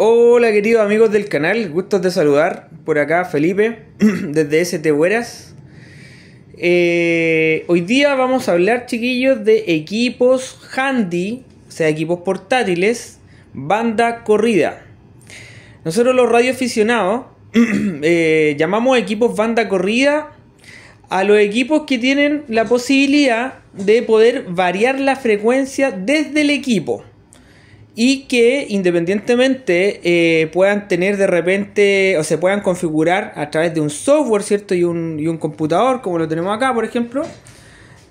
Hola queridos amigos del canal, gustos de saludar. Por acá Felipe, desde ST Bueras. Eh, hoy día vamos a hablar, chiquillos, de equipos handy, o sea, equipos portátiles, banda corrida. Nosotros los radioaficionados eh, llamamos equipos banda corrida a los equipos que tienen la posibilidad de poder variar la frecuencia desde el equipo y que independientemente eh, puedan tener de repente o se puedan configurar a través de un software, ¿cierto? Y un, computador, como lo tenemos acá, por ejemplo,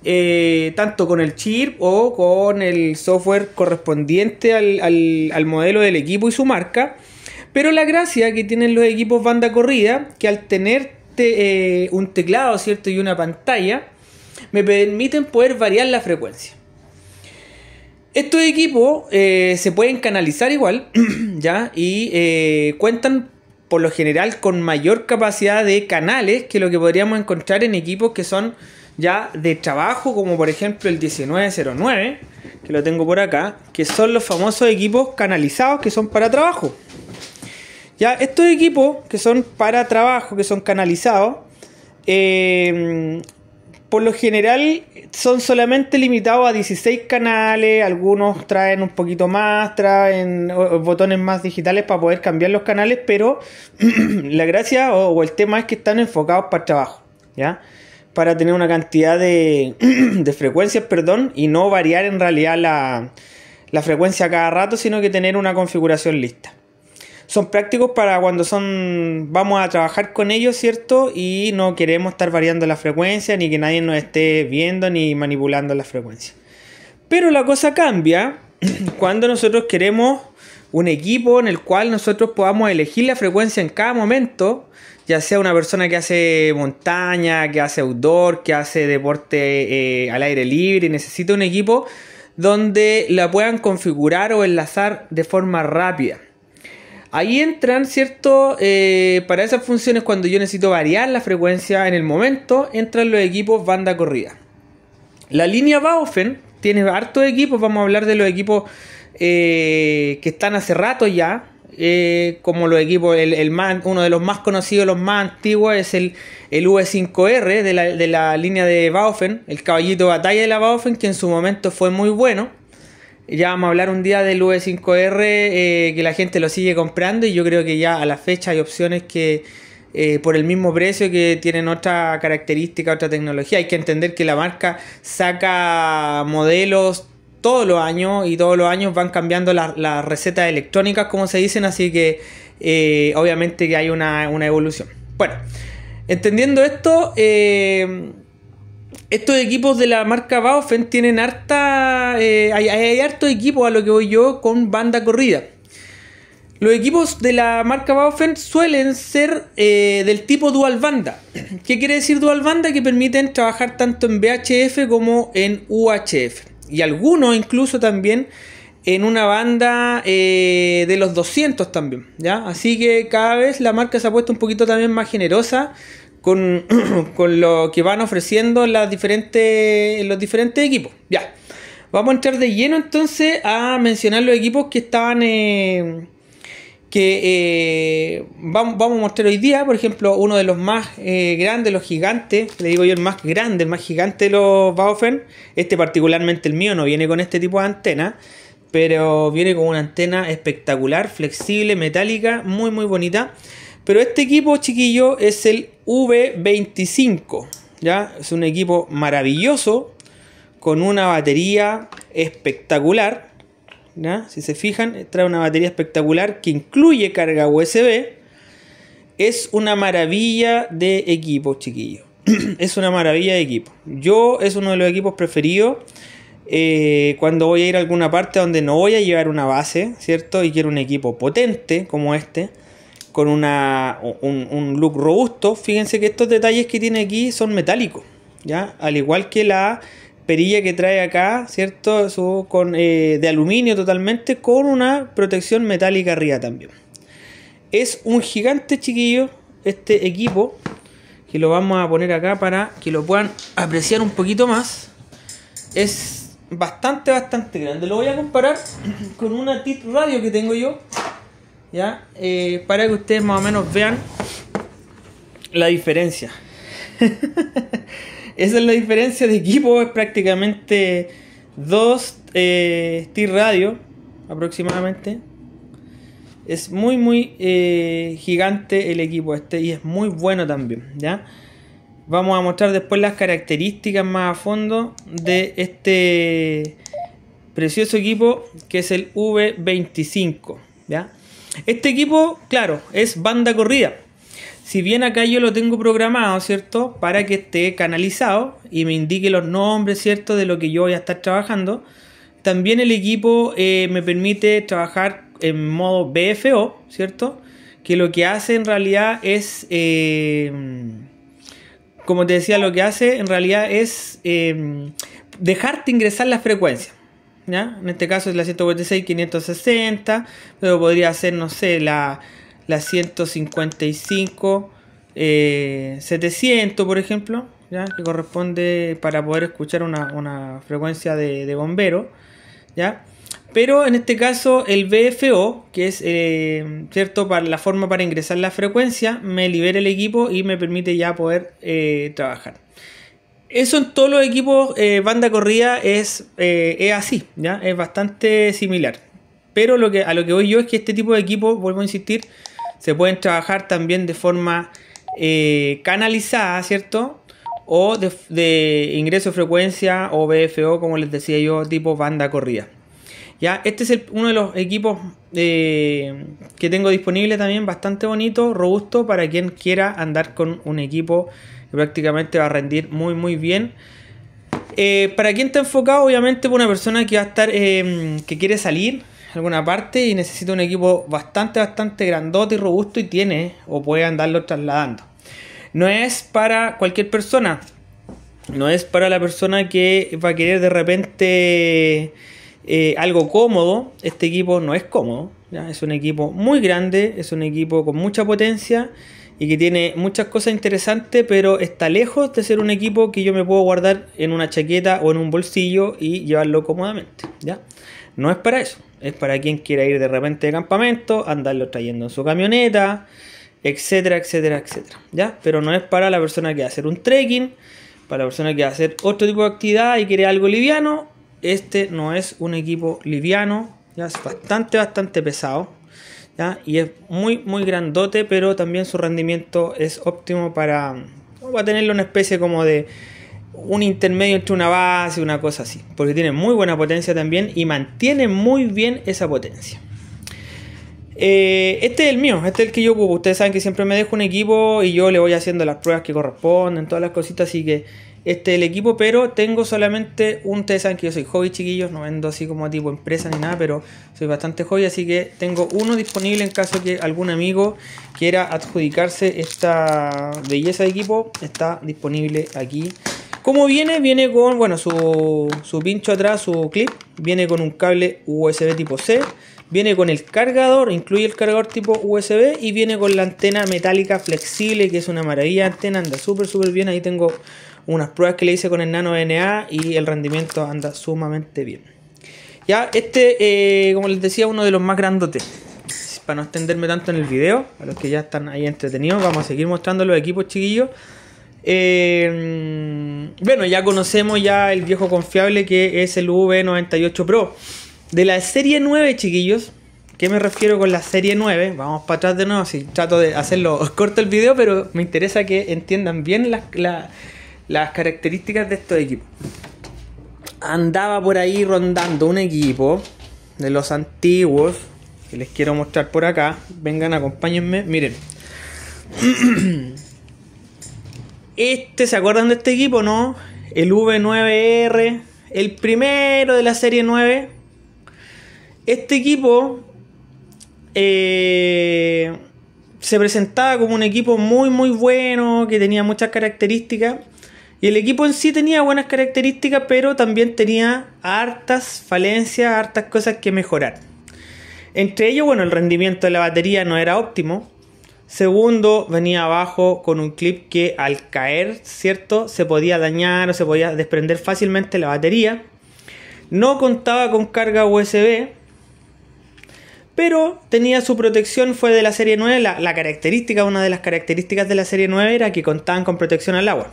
eh, tanto con el chip o con el software correspondiente al, modelo del equipo y su marca. Pero la gracia que tienen los equipos banda corrida, que al tener eh, un teclado, ¿cierto? Y una pantalla, me permiten poder variar la frecuencia. Estos equipos eh, se pueden canalizar igual, ¿ya? Y eh, cuentan por lo general con mayor capacidad de canales que lo que podríamos encontrar en equipos que son ya de trabajo, como por ejemplo el 1909, que lo tengo por acá, que son los famosos equipos canalizados que son para trabajo. Ya, estos equipos que son para trabajo, que son canalizados, eh, por lo general son solamente limitados a 16 canales, algunos traen un poquito más, traen botones más digitales para poder cambiar los canales, pero la gracia o, el tema es que están enfocados para el trabajo, ¿ya? Para tener una cantidad de, frecuencias, perdón, y no variar en realidad la, la frecuencia cada rato, sino que tener una configuración lista son prácticos para cuando son vamos a trabajar con ellos, ¿cierto? Y no queremos estar variando la frecuencia, ni que nadie nos esté viendo ni manipulando la frecuencia. Pero la cosa cambia cuando nosotros queremos un equipo en el cual nosotros podamos elegir la frecuencia en cada momento, ya sea una persona que hace montaña, que hace outdoor, que hace deporte eh, al aire libre y necesita un equipo donde la puedan configurar o enlazar de forma rápida. Ahí entran, ¿cierto? Eh, para esas funciones, cuando yo necesito variar la frecuencia en el momento, entran los equipos banda corrida. La línea Baufen tiene hartos equipos, vamos a hablar de los equipos eh, que están hace rato ya, eh, como los equipos, el, uno de los más conocidos, los más antiguos, es el, V5R de la, de la línea de Baufen, el caballito de batalla de la Baufen, que en su momento fue muy bueno ya vamos a hablar un día del V5R, e eh, que la gente lo sigue comprando y yo creo que ya a la fecha hay opciones que eh, por el mismo precio que tienen otra característica, otra tecnología. Hay que entender que la marca saca modelos todos los años y todos los años van cambiando las recetas electrónicas, como se dicen, así que eh, obviamente que hay una, evolución. Bueno, entendiendo esto, estos equipos de la marca Baofen tienen harta. Eh, hay, harto equipo a lo que voy yo con banda corrida. Los equipos de la marca Baofen suelen ser eh, del tipo dual banda. ¿Qué quiere decir dual banda? Que permiten trabajar tanto en VHF como en UHF. Y algunos incluso también en una banda eh, de los 200 también. ¿ya? Así que cada vez la marca se ha puesto un poquito también más generosa con, lo que van ofreciendo las diferentes, los diferentes equipos. Ya, vamos a entrar de lleno entonces a mencionar los equipos que estaban... Eh, que eh, vamos, a mostrar hoy día, por ejemplo, uno de los más eh, grandes, los gigantes, le digo yo el más grande, el más gigante de los Baufen, este particularmente el mío no viene con este tipo de antena, pero viene con una antena espectacular, flexible, metálica, muy muy bonita. Pero este equipo, chiquillo, es el V25. ¿ya? Es un equipo maravilloso, con una batería espectacular. Si se fijan, trae una batería espectacular que incluye carga USB. Es una maravilla de equipo, chiquillo. es una maravilla de equipo. Yo es uno de los equipos preferidos. Eh, cuando voy a ir a alguna parte donde no voy a llevar una base, ¿cierto? Y quiero un equipo potente como este con un, look robusto. Fíjense que estos detalles que tiene aquí son metálicos, ¿ya? Al igual que la perilla que trae acá, ¿cierto? Su, con, eh, de aluminio totalmente, con una protección metálica arriba también. Es un gigante chiquillo este equipo, que lo vamos a poner acá para que lo puedan apreciar un poquito más. Es bastante, bastante grande. Lo voy a comparar con una TIT radio que tengo yo, ¿ya? Eh, para que ustedes más o menos vean la diferencia. Esa es la diferencia de equipo, es prácticamente dos eh, T-radio aproximadamente. Es muy, muy eh, gigante el equipo este y es muy bueno también, ¿ya? Vamos a mostrar después las características más a fondo de este precioso equipo que es el V25, ¿ya? Este equipo, claro, es banda corrida. Si bien acá yo lo tengo programado, ¿cierto? Para que esté canalizado y me indique los nombres, ¿cierto? De lo que yo voy a estar trabajando. También el equipo eh, me permite trabajar en modo BFO, ¿cierto? Que lo que hace en realidad es, eh, como te decía, lo que hace en realidad es eh, dejarte ingresar las frecuencias. En este caso es la 146, 560, pero podría ser, no sé, la, la 155, 700, eh, por ejemplo, Que corresponde para poder escuchar una, frecuencia de, bombero, ¿ya? Pero en este caso el BFO, que es eh, cierto para la forma para ingresar la frecuencia, me libera el equipo y me permite ya poder eh, trabajar. Eso en todos los equipos eh, banda corrida eh, es, así, ¿ya? Es bastante similar. Pero lo que, a lo que voy yo es que este tipo de equipos, vuelvo a insistir, se pueden trabajar también de forma eh, canalizada, ¿cierto? O de, de, ingreso frecuencia o BFO, como les decía yo, tipo banda corrida. Ya, este es uno de los equipos que tengo disponible también, bastante bonito, robusto, para quien quiera andar con un equipo prácticamente va a rendir muy muy bien. Eh, para quien está enfocado, obviamente, para una persona que va a estar, eh, que quiere salir a alguna parte y necesita un equipo bastante, bastante grandote y robusto y tiene o puede andarlo trasladando. No es para cualquier persona, no es para la persona que va a querer de repente eh, algo cómodo. Este equipo no es cómodo, es un equipo muy grande, es un equipo con mucha potencia y que tiene muchas cosas interesantes, pero está lejos de ser un equipo que yo me puedo guardar en una chaqueta o en un bolsillo y llevarlo cómodamente, ¿ya? No es para eso, es para quien quiera ir de repente de campamento, andarlo trayendo en su camioneta, etcétera, etcétera, etcétera, ¿ya? Pero no es para la persona que va a hacer un trekking, para la persona que va a hacer otro tipo de actividad y quiere algo liviano, este no es un equipo liviano, ya es bastante, bastante pesado y es muy muy grandote pero también su rendimiento es óptimo para, tenerle una especie como de un intermedio entre una base y una cosa así porque tiene muy buena potencia también y mantiene muy bien esa potencia eh, este es el mío, este es el que yo ocupo. Ustedes saben que siempre me dejo un equipo y yo le voy haciendo las pruebas que corresponden, todas las cositas, así que este, el equipo, pero tengo solamente un, TESAN, que yo soy hobby chiquillos, no vendo así como tipo empresa ni nada, pero soy bastante hobby, así que tengo uno disponible en caso que algún amigo quiera adjudicarse esta belleza de equipo, está disponible aquí. ¿Cómo viene? Viene con, bueno, su, su pincho atrás, su clip, viene con un cable USB tipo C, viene con el cargador, incluye el cargador tipo USB y viene con la antena metálica flexible, que es una maravilla, antena anda súper súper bien, ahí tengo unas pruebas que le hice con el Nano NA y el rendimiento anda sumamente bien. Ya, este, eh, como les decía, uno de los más grandotes. Para no extenderme tanto en el video, a los que ya están ahí entretenidos, vamos a seguir mostrando los equipos chiquillos. Eh, bueno, ya conocemos ya el viejo confiable que es el V98 Pro. De la serie 9, chiquillos, ¿Qué me refiero con la serie 9? Vamos para atrás de nuevo, si trato de hacerlo os corto el video, pero me interesa que entiendan bien las... la, las características de este equipo Andaba por ahí rondando un equipo de los antiguos que les quiero mostrar por acá. Vengan, acompáñenme. Miren. Este, ¿se acuerdan de este equipo, no? El V9R, el primero de la serie 9. Este equipo eh, se presentaba como un equipo muy, muy bueno, que tenía muchas características y el equipo en sí tenía buenas características, pero también tenía hartas falencias, hartas cosas que mejorar. Entre ellos, bueno, el rendimiento de la batería no era óptimo. Segundo, venía abajo con un clip que al caer, ¿cierto? Se podía dañar o se podía desprender fácilmente la batería. No contaba con carga USB, pero tenía su protección, fue de la serie 9. La, la, característica, una de las características de la serie 9 era que contaban con protección al agua.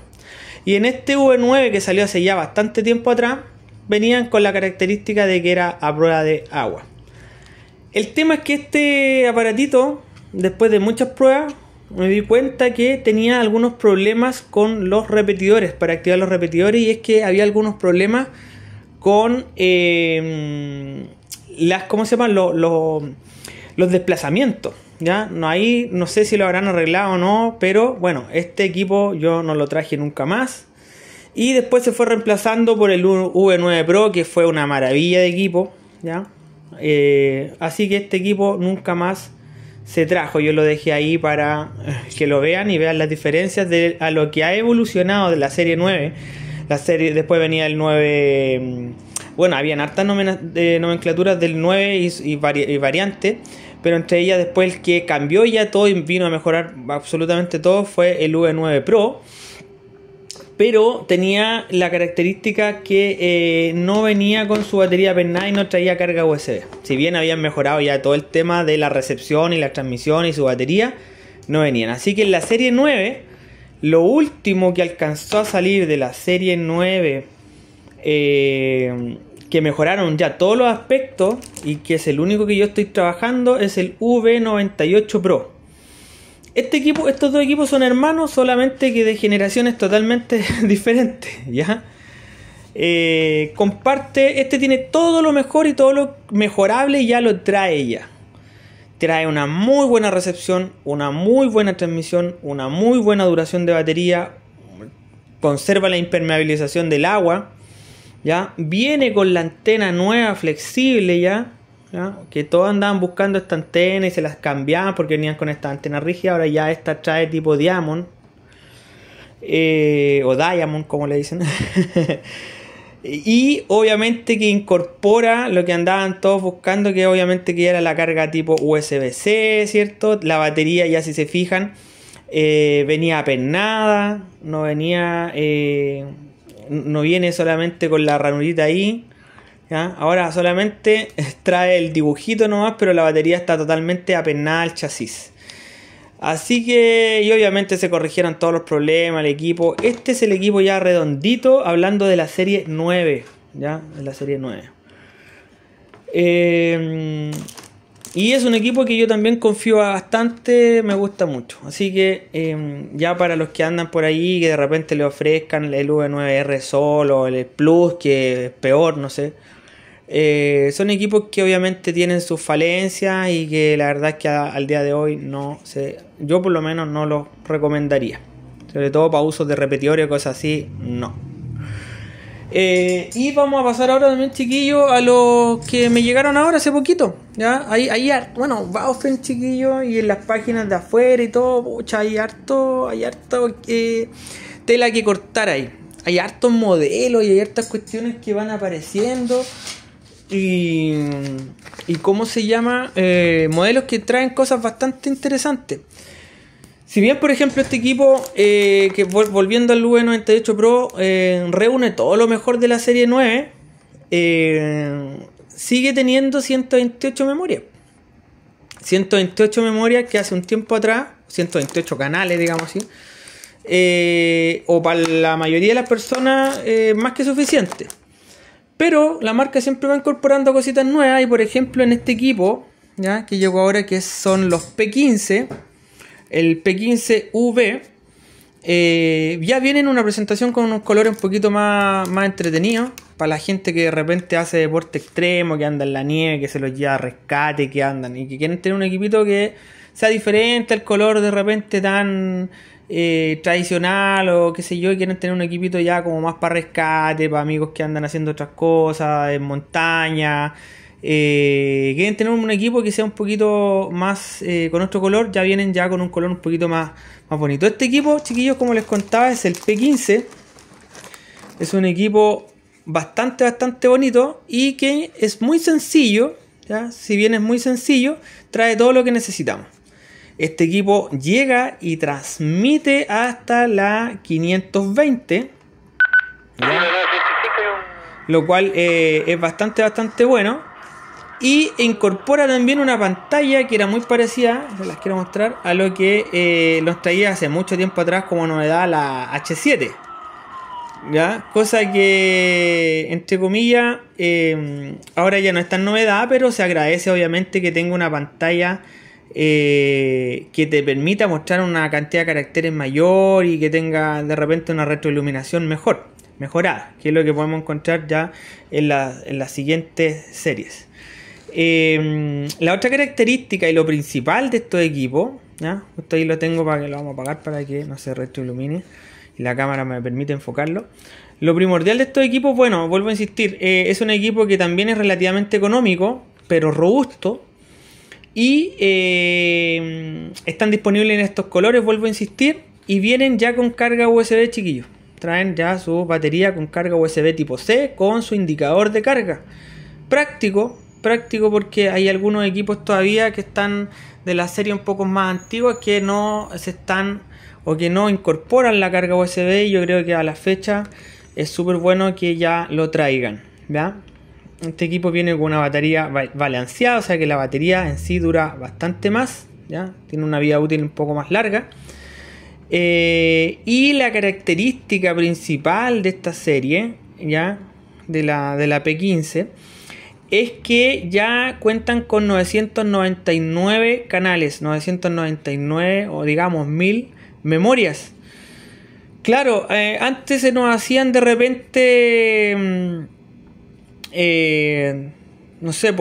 Y en este V9 que salió hace ya bastante tiempo atrás, venían con la característica de que era a prueba de agua. El tema es que este aparatito, después de muchas pruebas, me di cuenta que tenía algunos problemas con los repetidores, para activar los repetidores, y es que había algunos problemas con eh, las, ¿cómo se llaman? los desplazamientos. ¿ya? No, ahí no sé si lo habrán arreglado o no, pero bueno, este equipo yo no lo traje nunca más. Y después se fue reemplazando por el V9 Pro, que fue una maravilla de equipo, ¿ya? Eh, así que este equipo nunca más se trajo. Yo lo dejé ahí para eh, que lo vean y vean las diferencias a lo que ha evolucionado de la serie 9. La serie, después venía el 9... Mm, bueno, habían hartas nomenclaturas del 9 y, y, y variantes pero entre ellas después el que cambió ya todo y vino a mejorar absolutamente todo fue el V9 Pro, pero tenía la característica que eh, no venía con su batería penada y no traía carga USB. Si bien habían mejorado ya todo el tema de la recepción y la transmisión y su batería, no venían. Así que en la serie 9, lo último que alcanzó a salir de la serie 9, que mejoraron ya todos los aspectos y que es el único que yo estoy trabajando es el V98 Pro. Este equipo, estos dos equipos son hermanos, solamente que de generaciones totalmente diferentes, ¿ya? Eh, comparte, este tiene todo lo mejor y todo lo mejorable ya lo trae ya. Trae una muy buena recepción, una muy buena transmisión, una muy buena duración de batería, conserva la impermeabilización del agua, ¿ya? Viene con la antena nueva, flexible, ¿ya? Que todos andaban buscando esta antena y se las cambiaban porque venían con esta antena rígida. Ahora ya esta trae tipo Diamond. Eh, o Diamond, como le dicen. y obviamente que incorpora lo que andaban todos buscando, que obviamente que era la carga tipo USB-C, ¿cierto? La batería, ya si se fijan, eh, venía apenada no venía... Eh, no viene solamente con la ranurita ahí. ¿ya? Ahora solamente trae el dibujito nomás, pero la batería está totalmente apenada al chasis. Así que, y obviamente se corrigieron todos los problemas, el equipo. Este es el equipo ya redondito, hablando de la serie 9. Ya, de la serie 9. Eh, y es un equipo que yo también confío bastante, me gusta mucho. Así que em, ya para los que andan por ahí, que de repente le ofrezcan el V9R solo, el Plus, que es peor, no sé. Eh, son equipos que obviamente tienen sus falencias y que la verdad es que al día de hoy no sé, yo por lo menos no los recomendaría. Sobre todo para usos de repetidores y cosas así, no. Eh, y vamos a pasar ahora también, chiquillo, a los que me llegaron ahora hace poquito. ¿ya? Ahí, ahí bueno, Baufen, chiquillo, y en las páginas de afuera y todo, pucha, hay harto, hay harto eh, tela que cortar ahí. Hay hartos modelos y hay hartas cuestiones que van apareciendo. Y, y cómo se llama, eh, modelos que traen cosas bastante interesantes. Si bien, por ejemplo, este equipo, eh, que volviendo al V98 Pro, eh, reúne todo lo mejor de la serie 9, eh, sigue teniendo 128 memorias. 128 memorias que hace un tiempo atrás, 128 canales, digamos así, o para la mayoría de las personas, más que suficiente. Pero la marca siempre va incorporando cositas nuevas y, por ejemplo, en este equipo, ¿ya? que llegó ahora, que son los P15 el P15V eh, ya viene en una presentación con unos colores un poquito más, más entretenidos. Para la gente que de repente hace deporte extremo, que anda en la nieve, que se los lleva a rescate, que andan y que quieren tener un equipito que sea diferente al color de repente tan eh, tradicional o qué sé yo, y quieren tener un equipito ya como más para rescate, para amigos que andan haciendo otras cosas, en montaña quieren tener un equipo que sea un poquito más con otro color, ya vienen ya con un color un poquito más, más bonito. Este equipo, chiquillos, como les contaba, es el P15. Es un equipo bastante, bastante bonito y que es muy sencillo. Si bien es muy sencillo, trae todo lo que necesitamos. Este equipo llega y transmite hasta la 520. Lo cual es bastante, bastante bueno. Y incorpora también una pantalla que era muy parecida, se las quiero mostrar, a lo que eh, nos traía hace mucho tiempo atrás como novedad la H7. ¿Ya? Cosa que, entre comillas, em, ahora ya no es tan novedad, pero se agradece obviamente que tenga una pantalla eh, que te permita mostrar una cantidad de caracteres mayor y que tenga de repente una retroiluminación mejor, mejorada, que es lo que podemos encontrar ya en las siguientes series. Em, la otra característica y lo principal de estos equipos, ¿ya? Esto ahí lo tengo para que lo vamos a apagar para que no se retroilumine y la cámara me permite enfocarlo. Lo primordial de estos equipos, bueno, vuelvo a insistir, eh, es un equipo que también es relativamente económico, pero robusto. Y em, están disponibles en estos colores, vuelvo a insistir, y vienen ya con carga USB chiquillos. Traen ya su batería con carga USB tipo C con su indicador de carga. Práctico, práctico porque hay algunos equipos todavía que están de la serie un poco más antigua que no se están o que no incorporan la carga USB yo creo que a la fecha es súper bueno que ya lo traigan. ¿ya? Este equipo viene con una batería balanceada, o sea que la batería en sí dura bastante más, ¿ya? tiene una vida útil un poco más larga. Eh, y la característica principal de esta serie, ¿ya? De la, de la P15, es que ya cuentan con 999 canales, 999 o digamos 1000 memorias. Claro, eh, antes se nos hacían de repente, mm, eh, no sé,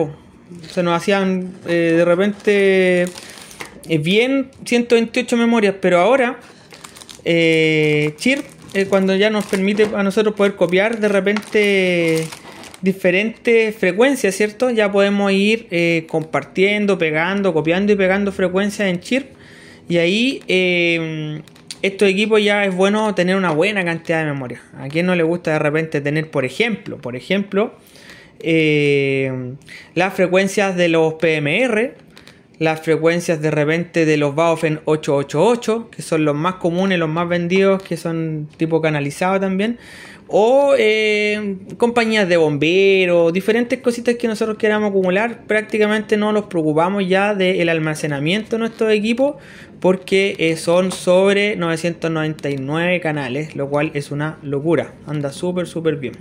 se nos hacían eh, de repente bien 128 memorias, pero ahora Chirp, cuando ya nos permite a nosotros poder copiar de repente diferentes frecuencias, ¿cierto? Ya podemos ir eh, compartiendo, pegando, copiando y pegando frecuencias en chip. Y ahí eh, estos equipos ya es bueno tener una buena cantidad de memoria. ¿A quién no le gusta de repente tener, por ejemplo, por ejemplo, eh, las frecuencias de los PMR, las frecuencias de repente de los Baofen 888, que son los más comunes, los más vendidos, que son tipo canalizado también o eh, compañías de bomberos, diferentes cositas que nosotros queramos acumular, prácticamente no nos preocupamos ya del almacenamiento de nuestros equipos porque eh, son sobre 999 canales, lo cual es una locura, anda súper súper bien.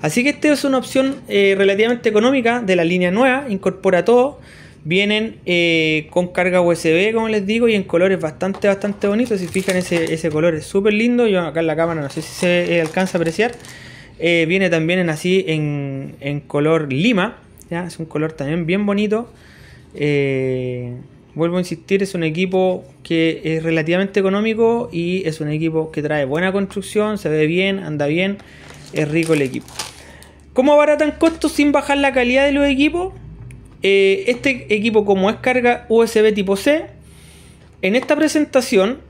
Así que esta es una opción eh, relativamente económica de la línea nueva, incorpora todo. Vienen eh, con carga USB, como les digo, y en colores bastante, bastante bonitos. Si fijan, ese, color es súper lindo. Yo acá en la cámara no sé si se eh, alcanza a apreciar. Eh, viene también en así en, color lima. ¿ya? Es un color también bien bonito. vuelvo a insistir, es un equipo que es relativamente económico y es un equipo que trae buena construcción, se ve bien, anda bien, es rico el equipo. ¿Cómo abaratan costos sin bajar la calidad de los equipos? Eh, este equipo como es carga USB tipo C, en esta presentación,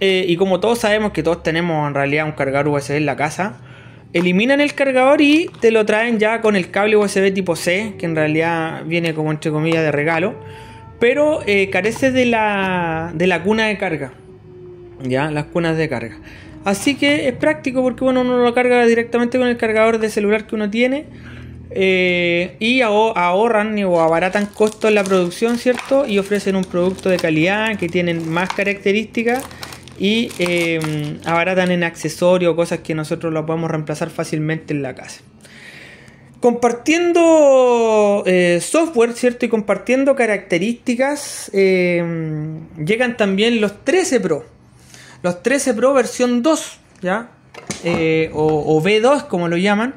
eh, y como todos sabemos que todos tenemos en realidad un cargador USB en la casa, eliminan el cargador y te lo traen ya con el cable USB tipo C, que en realidad viene como entre comillas de regalo, pero eh, carece de la, de la cuna de carga, ya, las cunas de carga. Así que es práctico porque bueno, uno lo carga directamente con el cargador de celular que uno tiene eh, y ahorran o abaratan costos en la producción, ¿cierto? Y ofrecen un producto de calidad que tienen más características y em, abaratan en accesorios, cosas que nosotros lo podemos reemplazar fácilmente en la casa. Compartiendo eh, software, ¿cierto? Y compartiendo características, em, llegan también los 13 Pro. Los 13 Pro versión 2, ¿ya? Eh, o, o V2, como lo llaman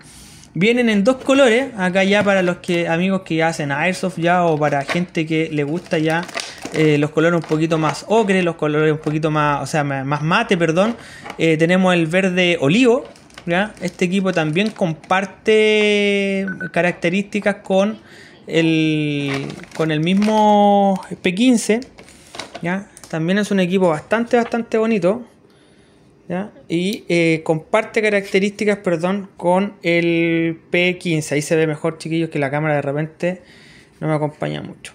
Vienen en dos colores, acá ya para los que amigos que hacen airsoft ya o para gente que le gusta ya eh, los colores un poquito más ocre, los colores un poquito más, o sea, más mate, perdón. Eh, tenemos el verde olivo, ¿ya? Este equipo también comparte características con el, con el mismo P15, ¿ya? También es un equipo bastante, bastante bonito. Y eh, comparte características, perdón, con el P15. Ahí se ve mejor, chiquillos, que la cámara de repente no me acompaña mucho.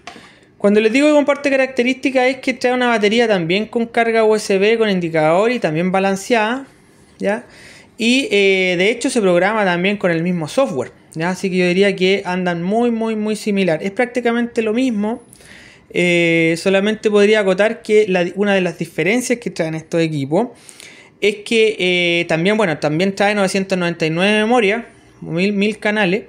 Cuando les digo que comparte características es que trae una batería también con carga USB, con indicador y también balanceada, Y eh, de hecho se programa también con el mismo software, Así que yo diría que andan muy, muy, muy similar. Es prácticamente lo mismo, eh, solamente podría acotar que una de las diferencias que traen estos equipos es que eh, también, bueno, también trae 999 memoria. mil, mil canales.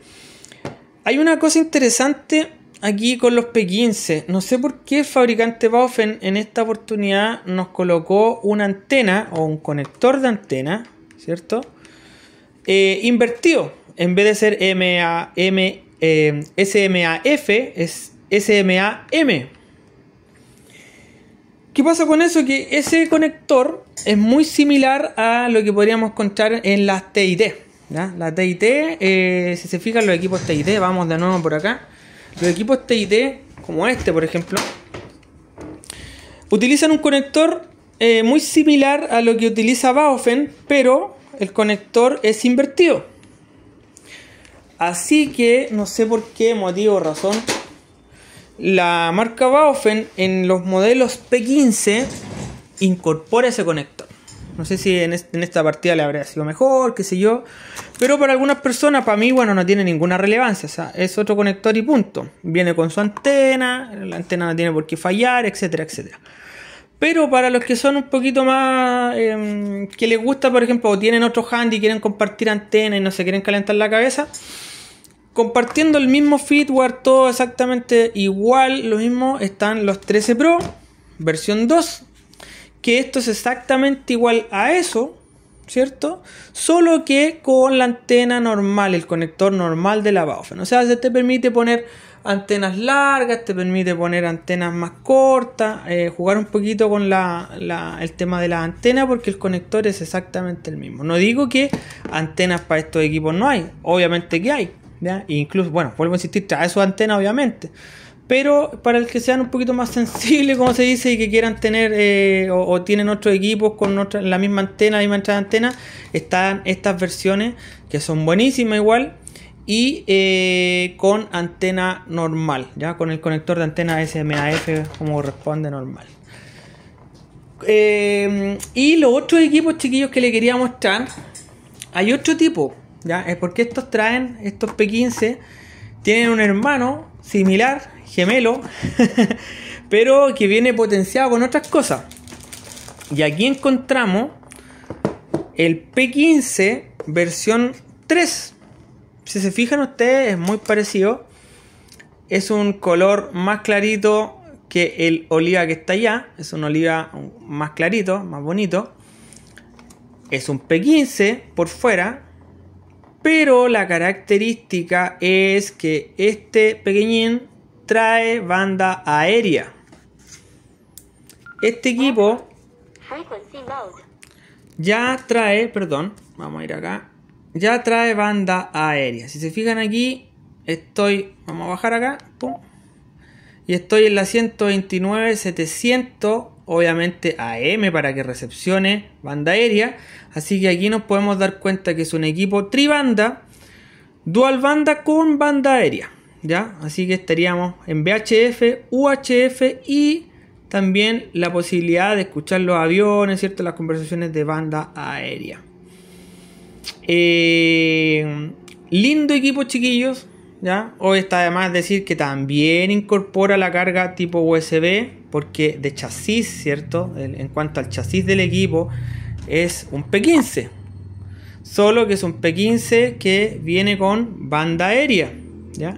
Hay una cosa interesante aquí con los P15. No sé por qué el fabricante Baufen en esta oportunidad nos colocó una antena o un conector de antena, ¿cierto? Eh, invertido. En vez de ser a M, eh, SMAF, es SMAM. ¿Qué pasa con eso? Que ese conector es muy similar a lo que podríamos encontrar en las TIT. Las TIT, eh, si se fijan los equipos TIT, vamos de nuevo por acá. Los equipos TIT, como este por ejemplo, utilizan un conector eh, muy similar a lo que utiliza Baofen, pero el conector es invertido. Así que no sé por qué motivo o razón la marca Baofen en los modelos P15 incorpora ese conector. No sé si en, esta partida le habría sido mejor, qué sé yo. Pero para algunas personas, para mí, bueno, no tiene ninguna relevancia. O sea, es otro conector y punto. Viene con su antena, la antena no tiene por qué fallar, etcétera, etcétera. Pero para los que son un poquito más. Em, que les gusta, por ejemplo, o tienen otro handy, quieren compartir antena y no se quieren calentar la cabeza compartiendo el mismo feedware, todo exactamente igual, lo mismo están los 13 Pro, versión 2, que esto es exactamente igual a eso, ¿cierto? Solo que con la antena normal, el conector normal de la Baufen. O sea, se te permite poner antenas largas, te permite poner antenas más cortas, eh, jugar un poquito con el tema de la antena porque el conector es exactamente el mismo. No digo que antenas para estos equipos no hay, obviamente que hay, e incluso, bueno, vuelvo a insistir, trae su antena obviamente. Pero para el que sean un poquito más sensibles, como se dice, y que quieran tener eh, o, tienen otros equipos con la misma antena, misma antena, están estas versiones que son buenísimas igual y eh, con antena normal, ya con el conector de antena SMAF como corresponde normal. Eh, y los otros equipos chiquillos que le quería mostrar, hay otro tipo ¿ya? Es eh, porque estos traen, estos P15, tienen un hermano similar, gemelo, pero que viene potenciado con otras cosas. Y aquí encontramos el P15 versión 3. Si se fijan ustedes, es muy parecido. Es un color más clarito que el oliva que está allá. Es un oliva más clarito, más bonito. Es un P15 por fuera. Pero la característica es que este pequeñín trae banda aérea. Este equipo ya trae, perdón, vamos a ir acá, ya trae banda aérea. Si se fijan aquí, estoy, vamos a bajar acá, y estoy en la 129 700 obviamente AM para que recepcione banda aérea. Así que aquí nos podemos dar cuenta que es un equipo tribanda, dual banda con banda aérea. ¿ya? Así que estaríamos en VHF, UHF y también la posibilidad de escuchar los aviones, ¿cierto? las conversaciones de banda aérea. Eh, lindo equipo, chiquillos. Hoy está además decir que también incorpora la carga tipo USB, porque de chasis, ¿cierto? En cuanto al chasis del equipo, es un P15. Solo que es un P15 que viene con banda aérea, ¿ya?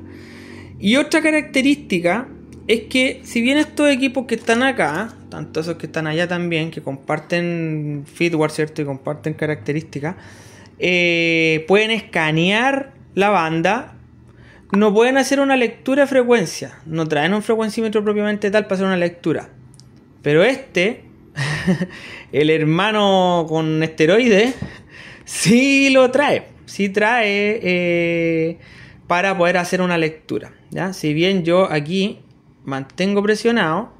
Y otra característica es que si bien estos equipos que están acá, tanto esos que están allá también, que comparten feedware, ¿cierto? Y comparten características, eh, pueden escanear la banda no pueden hacer una lectura de frecuencia, no traen un frecuencímetro propiamente tal para hacer una lectura. Pero este, el hermano con esteroides, sí lo trae, sí trae eh, para poder hacer una lectura. ¿ya? Si bien yo aquí mantengo presionado,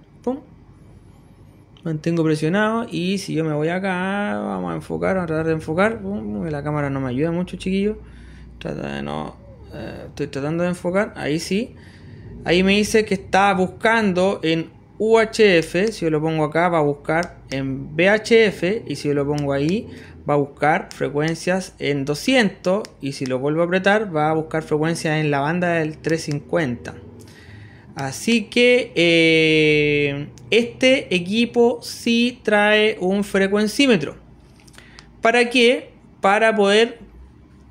mantengo presionado y si yo me voy acá, vamos a enfocar, a tratar de enfocar, la cámara no me ayuda mucho chiquillo, trata de no eh, estoy tratando de enfocar, ahí sí. Ahí me dice que está buscando en UHF, si yo lo pongo acá va a buscar en VHF y si yo lo pongo ahí va a buscar frecuencias en 200 y si lo vuelvo a apretar va a buscar frecuencias en la banda del 350. Así que eh, este equipo si trae un frecuencímetro. ¿Para qué? Para poder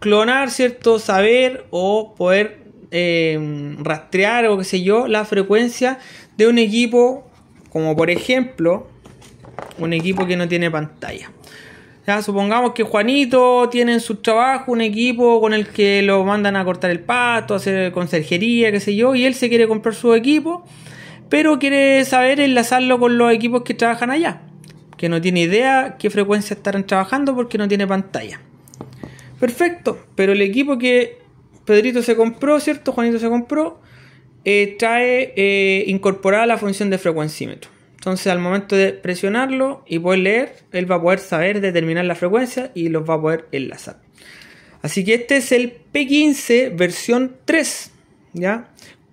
clonar, ¿cierto? Saber o poder eh, rastrear o qué sé yo, la frecuencia de un equipo, como por ejemplo, un equipo que no tiene pantalla. Ya, supongamos que Juanito tiene en su trabajo un equipo con el que lo mandan a cortar el pasto, a hacer conserjería, qué sé yo, y él se quiere comprar su equipo, pero quiere saber enlazarlo con los equipos que trabajan allá, que no tiene idea qué frecuencia estarán trabajando porque no tiene pantalla. Perfecto, pero el equipo que Pedrito se compró, ¿cierto? Juanito se compró, eh, trae eh, incorporada la función de frecuencímetro. Entonces al momento de presionarlo y poder leer, él va a poder saber determinar la frecuencia y los va a poder enlazar. Así que este es el P15 versión 3, ¿ya?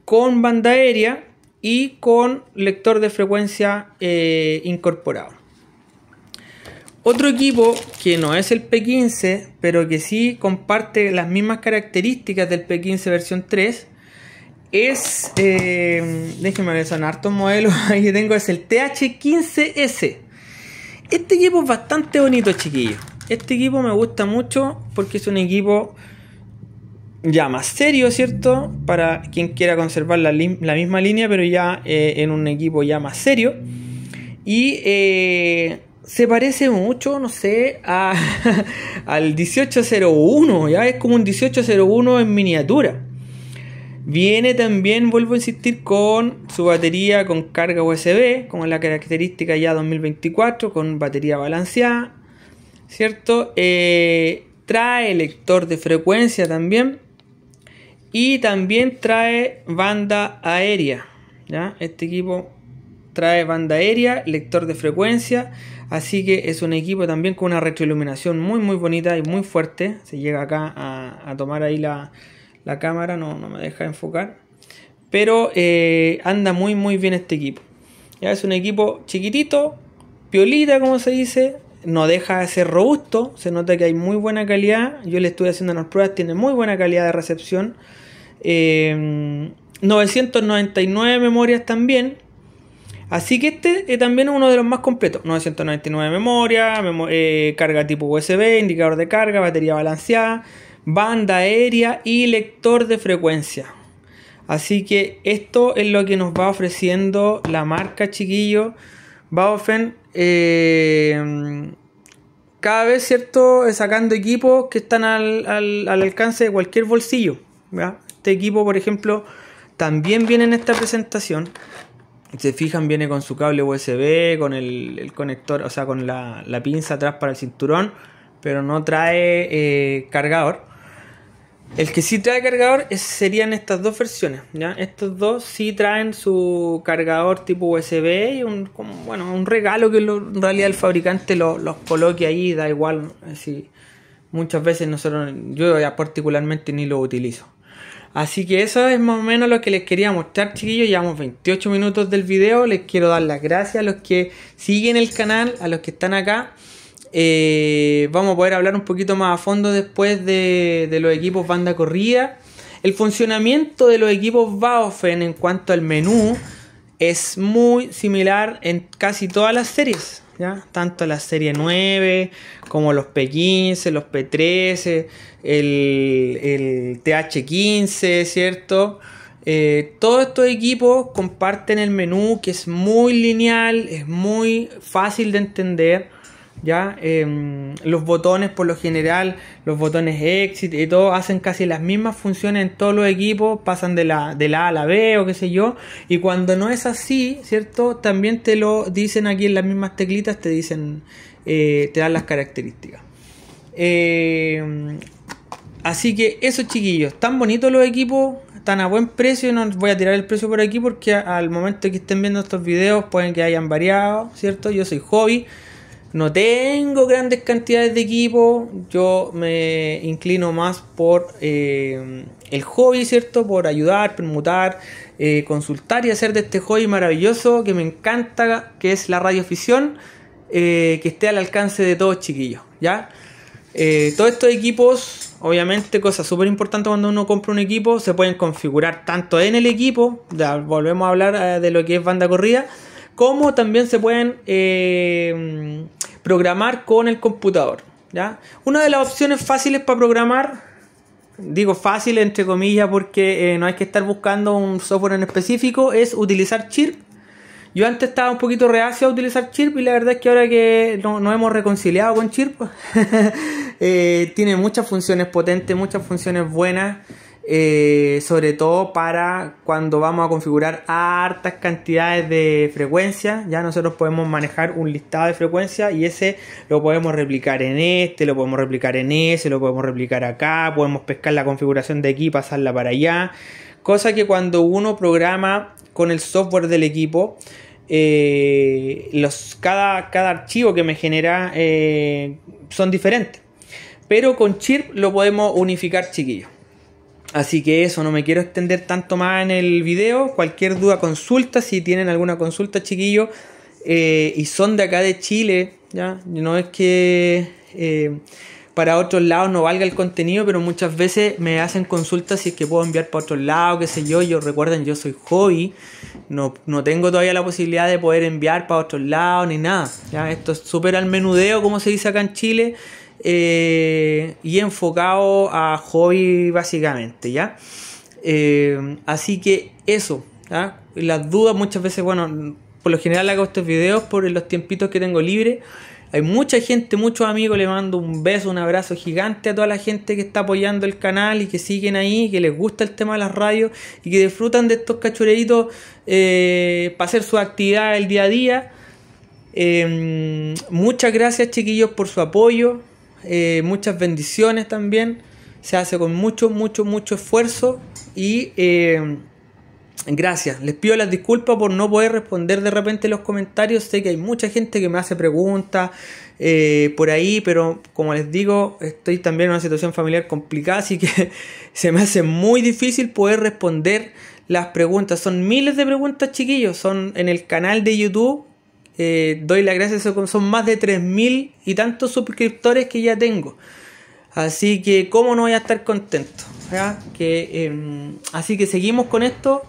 Con banda aérea y con lector de frecuencia eh, incorporado. Otro equipo que no es el P15, pero que sí comparte las mismas características del P15 versión 3, es, eh, déjenme ver, son hartos modelos, ahí que tengo es el TH15S. Este equipo es bastante bonito, chiquillos. Este equipo me gusta mucho porque es un equipo ya más serio, ¿cierto? Para quien quiera conservar la, misma línea, pero ya eh, en un equipo ya más serio. Y eh, se parece mucho, no sé, al 1801, ya es como un 1801 en miniatura. Viene también, vuelvo a insistir, con su batería con carga USB, como la característica ya 2024, con batería balanceada, ¿cierto? Eh, trae lector de frecuencia también y también trae banda aérea, ¿ya? Este equipo trae banda aérea, lector de frecuencia, Así que es un equipo también con una retroiluminación muy muy bonita y muy fuerte. Se llega acá a, tomar ahí la, cámara, no, me deja enfocar. Pero eh, anda muy muy bien este equipo. es un equipo chiquitito, piolita como se dice, no deja de ser robusto, se nota que hay muy buena calidad. Yo le estuve haciendo unas pruebas, tiene muy buena calidad de recepción. 999 eh, memorias también, Así que este eh, también es uno de los más completos. 999 de memoria, eh, carga tipo USB, indicador de carga, batería balanceada, banda aérea y lector de frecuencia. Así que esto es lo que nos va ofreciendo la marca chiquillo. Baofen eh, cada vez, ¿cierto? Eh, sacando equipos que están al, alcance de cualquier bolsillo. Este equipo, por ejemplo, también viene en esta presentación se fijan, viene con su cable USB, con el, conector, o sea, con la, pinza atrás para el cinturón, pero no trae eh, cargador. El que sí trae cargador serían estas dos versiones, ¿ya? Estos dos sí traen su cargador tipo USB y un, bueno, un regalo que en realidad el fabricante los coloque ahí, da igual, si Muchas veces nosotros, yo particularmente ni lo utilizo. Así que eso es más o menos lo que les quería mostrar, chiquillos. Llevamos 28 minutos del video. Les quiero dar las gracias a los que siguen el canal, a los que están acá. Eh, vamos a poder hablar un poquito más a fondo después de, los equipos banda corrida. El funcionamiento de los equipos Baofen en cuanto al menú es muy similar en casi todas las series. ¿ya? Tanto la serie 9 como los P15, los P13, el, TH15, ¿cierto? Eh, todos estos equipos comparten el menú que es muy lineal, es muy fácil de entender ¿ya? Em, los botones por lo general, los botones exit y todo hacen casi las mismas funciones en todos los equipos, pasan de la, de la A a la B o qué sé yo, y cuando no es así, ¿cierto? También te lo dicen aquí en las mismas teclitas, te dicen, eh, te dan las características. Em, así que eso chiquillos, tan bonitos los equipos, tan a buen precio. No voy a tirar el precio por aquí porque al momento que estén viendo estos videos pueden que hayan variado, ¿cierto? Yo soy hobby, no tengo grandes cantidades de equipo, yo me inclino más por eh, el hobby, ¿cierto? Por ayudar, permutar, eh, consultar y hacer de este hobby maravilloso que me encanta, que es la radioafición, eh, que esté al alcance de todos chiquillos, ¿ya? todos estos equipos, obviamente, cosa súper importante cuando uno compra un equipo, se pueden configurar tanto en el equipo, ya volvemos a hablar de lo que es banda corrida, como también se pueden eh, programar con el computador. ¿ya? Una de las opciones fáciles para programar, digo fácil entre comillas porque eh, no hay que estar buscando un software en específico, es utilizar Chirp. Yo antes estaba un poquito reacio a utilizar Chirp y la verdad es que ahora que nos no hemos reconciliado con Chirp, eh, tiene muchas funciones potentes, muchas funciones buenas. Eh, sobre todo para cuando vamos a configurar hartas cantidades de frecuencias. Ya nosotros podemos manejar un listado de frecuencias y ese lo podemos replicar en este, lo podemos replicar en ese, lo podemos replicar acá, podemos pescar la configuración de aquí, pasarla para allá. Cosa que cuando uno programa con el software del equipo, eh, los, cada, cada, archivo que me genera eh, son diferentes. Pero con chirp lo podemos unificar chiquillos. Así que eso, no me quiero extender tanto más en el video. Cualquier duda, consulta. Si tienen alguna consulta, chiquillos, eh, y son de acá de Chile, ¿ya? No es que eh, para otros lados no valga el contenido, pero muchas veces me hacen consultas si es que puedo enviar para otros lados, qué sé yo. Yo recuerden, yo soy hobby, no, no tengo todavía la posibilidad de poder enviar para otros lados ni nada. ¿ya? Esto es súper al menudeo, como se dice acá en Chile. Eh, y enfocado a hobby básicamente, ¿ya? Eh, así que eso, ¿ah? Las dudas muchas veces, bueno, por lo general hago estos videos por los tiempitos que tengo libre. Hay mucha gente, muchos amigos, le mando un beso, un abrazo gigante a toda la gente que está apoyando el canal y que siguen ahí, que les gusta el tema de las radios y que disfrutan de estos cachureitos eh, para hacer su actividad el día a día. muchas gracias chiquillos por su apoyo, eh, muchas bendiciones también. Se hace con mucho, mucho, mucho esfuerzo y eh, gracias. Les pido las disculpas por no poder responder de repente los comentarios. Sé que hay mucha gente que me hace preguntas eh, por ahí, pero como les digo, estoy también en una situación familiar complicada, así que se me hace muy difícil poder responder las preguntas. Son miles de preguntas, chiquillos. Son en el canal de YouTube eh, doy las gracias, son, más de 3.000 y tantos suscriptores que ya tengo. Así que, ¿cómo no voy a estar contento? Em, así que seguimos con esto.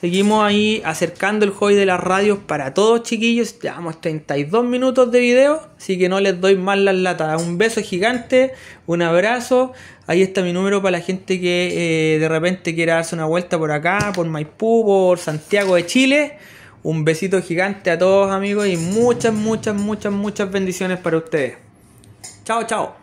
Seguimos ahí acercando el joy de las radios para todos, chiquillos. Llevamos 32 minutos de video, así que no les doy más las latas. Un beso gigante, un abrazo. Ahí está mi número para la gente que eh, de repente quiera darse una vuelta por acá, por Maipú, por Santiago de Chile. Un besito gigante a todos amigos y muchas, muchas, muchas, muchas bendiciones para ustedes. Chao, chao.